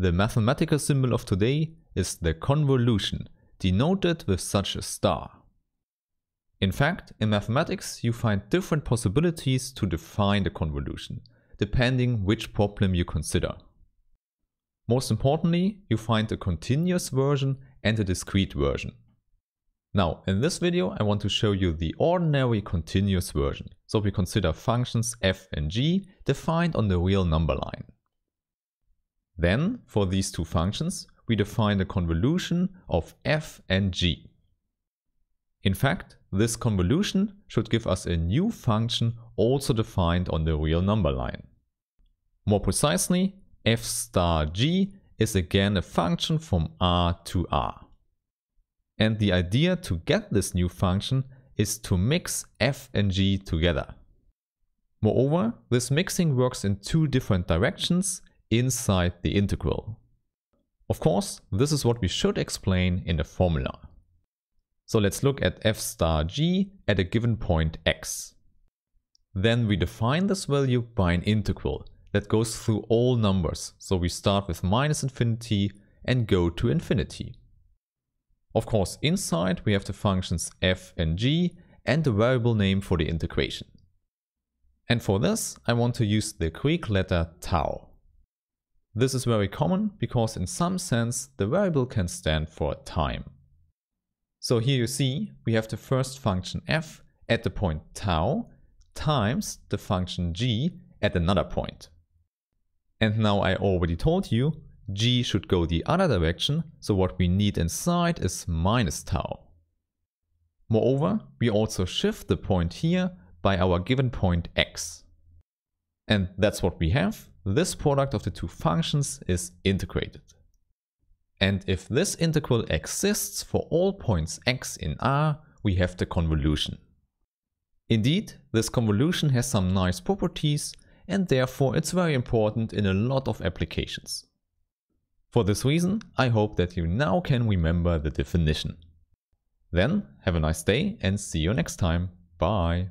The mathematical symbol of today is the convolution, denoted with such a star. In fact, in mathematics you find different possibilities to define the convolution, depending which problem you consider. Most importantly, you find a continuous version and a discrete version. Now, in this video I want to show you the ordinary continuous version, so we consider functions f and g defined on the real number line. Then, for these two functions, we define the convolution of f and g. In fact, this convolution should give us a new function also defined on the real number line. More precisely, f star g is again a function from r to r. And the idea to get this new function is to mix f and g together. Moreover, this mixing works in two different directions inside the integral. Of course, this is what we should explain in the formula. So let's look at f star g at a given point x. Then we define this value by an integral that goes through all numbers. So we start with minus infinity and go to infinity. Of course, inside we have the functions f and g and the variable name for the integration. And for this, I want to use the Greek letter tau. This is very common because in some sense the variable can stand for time. So here you see we have the first function f at the point tau times the function g at another point. And now I already told you g should go the other direction, so what we need inside is minus tau. Moreover, we also shift the point here by our given point x. And that's what we have this product of the two functions is integrated. And if this integral exists for all points x in R, we have the convolution. Indeed, this convolution has some nice properties and therefore it's very important in a lot of applications. For this reason, I hope that you now can remember the definition. Then, have a nice day and see you next time. Bye!